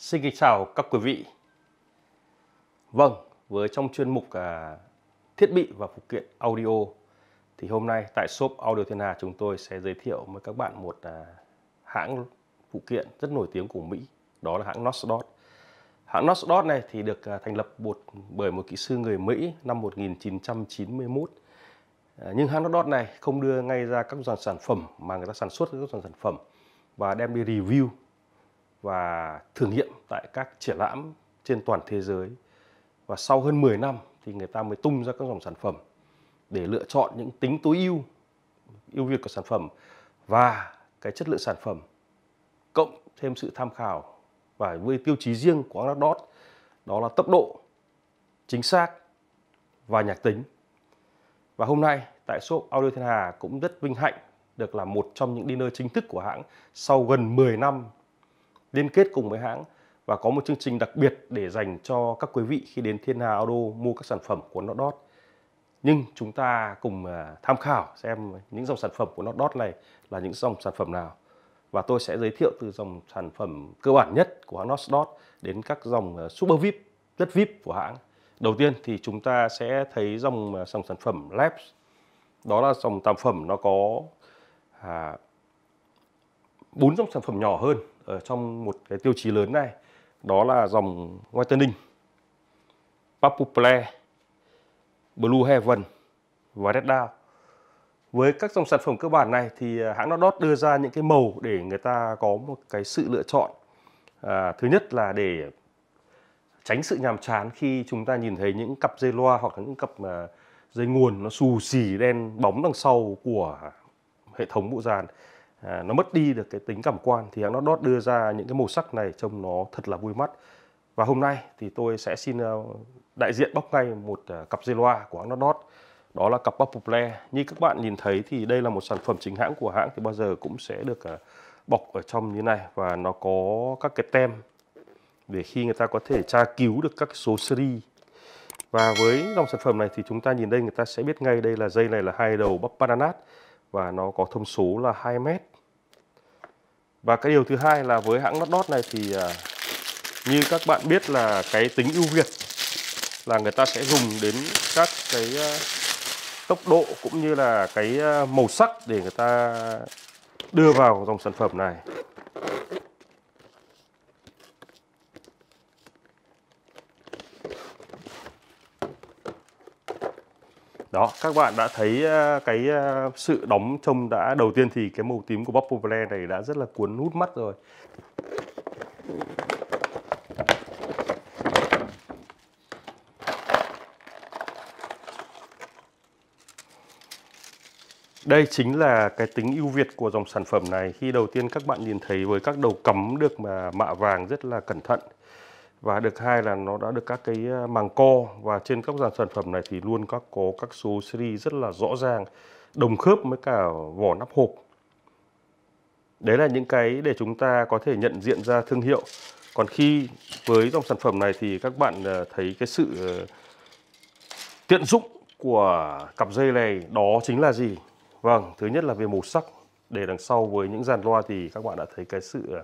Xin kính chào các quý vị. Vâng, với trong chuyên mục à, thiết bị và phụ kiện audio thì hôm nay tại shop Audio Thiên Hà chúng tôi sẽ giới thiệu với các bạn một à, hãng phụ kiện rất nổi tiếng của Mỹ, đó là hãng Nostot. Hãng Nostot này thì được à, thành lập một bởi một kỹ sư người Mỹ năm 1991. À, nhưng hãng Nostot này không đưa ngay ra các dòng sản phẩm mà người ta sản xuất các dòng sản phẩm và đem đi review và thử nghiệm tại các triển lãm trên toàn thế giới và sau hơn 10 năm thì người ta mới tung ra các dòng sản phẩm để lựa chọn những tính tối ưu ưu việt của sản phẩm và cái chất lượng sản phẩm cộng thêm sự tham khảo và với tiêu chí riêng của Anadot đó là tốc độ, chính xác và nhạc tính. Và hôm nay tại shop Audio Thiên Hà cũng rất vinh hạnh được là một trong những dinner chính thức của hãng sau gần 10 năm liên kết cùng với hãng và có một chương trình đặc biệt để dành cho các quý vị khi đến Thiên Hà Auto mua các sản phẩm của Notdot. Nhưng chúng ta cùng à, tham khảo xem những dòng sản phẩm của Notdot này là những dòng sản phẩm nào. Và tôi sẽ giới thiệu từ dòng sản phẩm cơ bản nhất của hãng Notdot đến các dòng à, Super VIP, rất VIP của hãng. Đầu tiên thì chúng ta sẽ thấy dòng à, dòng sản phẩm Labs. Đó là dòng sản phẩm nó có bốn à, dòng sản phẩm nhỏ hơn ở trong một cái tiêu chí lớn này đó là dòng whitening Papuple, Blue Heaven và Red Down. Với các dòng sản phẩm cơ bản này thì à, hãng Nodot đưa ra những cái màu để người ta có một cái sự lựa chọn. À, thứ nhất là để tránh sự nhàm chán khi chúng ta nhìn thấy những cặp dây loa hoặc là những cặp mà dây nguồn nó xù xì đen bóng đằng sau của hệ thống bộ dàn À, nó mất đi được cái tính cảm quan thì hãng Dot đưa ra những cái màu sắc này trông nó thật là vui mắt và hôm nay thì tôi sẽ xin ờ, đại diện bóc ngay một ờ, cặp dây loa của hãng Dot đó là cặp bóc Pople như các bạn nhìn thấy thì đây là một sản phẩm chính hãng của hãng thì bao giờ cũng sẽ được ờ, bọc ở trong như này và nó có các cái tem để khi người ta có thể tra cứu được các số series và với dòng sản phẩm này thì chúng ta nhìn đây người ta sẽ biết ngay đây là dây này là hai đầu bắp bananat và nó có thông số là 2 mét và cái điều thứ hai là với hãng Notdot này thì à, như các bạn biết là cái tính ưu việt là người ta sẽ dùng đến các cái à, tốc độ cũng như là cái à, màu sắc để người ta đưa vào dòng sản phẩm này đó các bạn đã thấy ờ, cái ờ, sự đóng trông đã đầu tiên thì cái màu tím của bắp Pople này đã rất là cuốn hút mắt rồi Đây chính là cái tính ưu việt của dòng sản phẩm này khi đầu tiên các bạn nhìn thấy với các đầu cắm được mà mạ vàng rất là cẩn thận và được hai là nó đã được các cái ờ, màng co và trên các dàn sản phẩm này thì luôn các có các số series rất là rõ ràng đồng khớp với cả vỏ nắp hộp đấy là những cái để chúng ta có thể nhận diện ra thương hiệu còn khi với dòng sản phẩm này thì các bạn ờ, thấy cái sự ờ, tiện dụng của cặp dây này đó chính là gì vâng thứ nhất là về màu sắc để đằng sau với những dàn loa thì các bạn đã thấy cái sự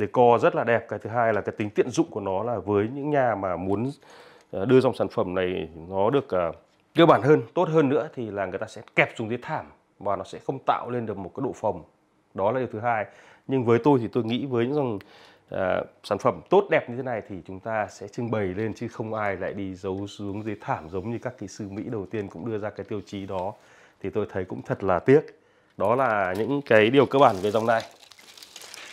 decor rất là đẹp cái thứ hai là cái tính tiện dụng của nó là với những nhà mà muốn ờ, đưa dòng sản phẩm này nó được ờ, cơ bản hơn tốt hơn nữa thì là người ta sẽ kẹp xuống dưới thảm và nó sẽ không tạo lên được một cái độ phồng. đó là điều thứ hai nhưng với tôi thì tôi nghĩ với những dòng à, sản phẩm tốt đẹp như thế này thì chúng ta sẽ trưng bày lên chứ không ai lại đi giấu xuống dưới thảm giống như các kỹ sư Mỹ đầu tiên cũng đưa ra cái tiêu chí đó thì tôi thấy cũng thật là tiếc đó là những cái điều cơ bản về dòng này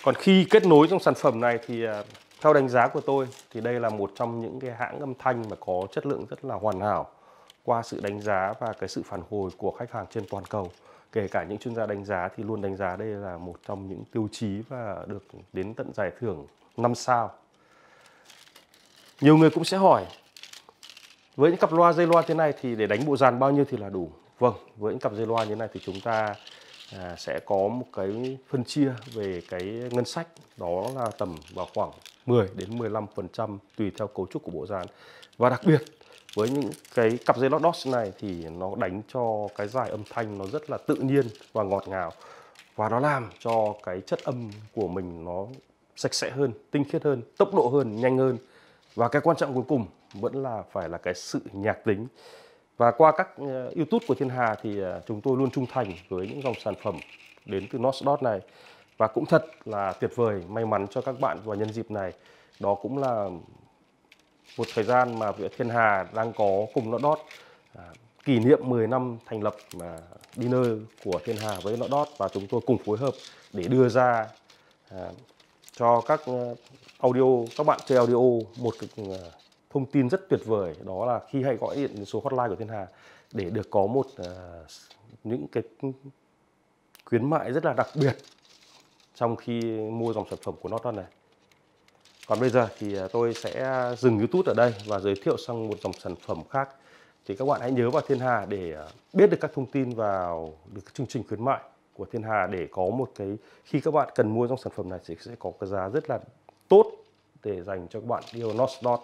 còn khi kết nối trong sản phẩm này thì à, theo đánh giá của tôi thì đây là một trong những cái hãng âm thanh mà có chất lượng rất là hoàn hảo qua sự đánh giá và cái sự phản hồi của khách hàng trên toàn cầu kể cả những chuyên gia đánh giá thì luôn đánh giá đây là một trong những tiêu chí và được đến tận giải thưởng 5 sao nhiều người cũng sẽ hỏi với những cặp loa dây loa thế này thì để đánh bộ dàn bao nhiêu thì là đủ vâng với những cặp dây loa như thế này thì chúng ta à, sẽ có một cái phân chia về cái ngân sách đó là tầm vào khoảng 10 đến 15% tùy theo cấu trúc của bộ dàn và đặc biệt với những cái cặp dây lót DOS này thì nó đánh cho cái dài âm thanh nó rất là tự nhiên và ngọt ngào và nó làm cho cái chất âm của mình nó sạch sẽ hơn, tinh khiết hơn, tốc độ hơn, nhanh hơn và cái quan trọng cuối cùng vẫn là phải là cái sự nhạc tính và qua các ờ, YouTube của Thiên Hà thì ờ, chúng tôi luôn trung thành với những dòng sản phẩm đến từ Nosdot này và cũng thật là tuyệt vời, may mắn cho các bạn vào nhân dịp này. Đó cũng là một thời gian mà Viện Thiên Hà đang có cùng Nosdot à, kỷ niệm 10 năm thành lập mà dinner của Thiên Hà với Nosdot và chúng tôi cùng phối hợp để đưa ra à, cho các ờ, audio các bạn chơi audio một cái thông tin rất tuyệt vời đó là khi hãy gọi điện số hotline của Thiên Hà để được có một uh, những cái khuyến mại rất là đặc biệt trong khi mua dòng sản phẩm của Norton này. Còn bây giờ thì ờ, tôi sẽ dừng YouTube ở đây và giới thiệu sang một dòng sản phẩm khác. Thì các bạn hãy nhớ vào Thiên Hà để ờ, biết được các thông tin vào được chương trình khuyến mại của Thiên Hà để có một cái khi các bạn cần mua dòng sản phẩm này thì sẽ có cái giá rất là tốt để dành cho các bạn yêu Nostot.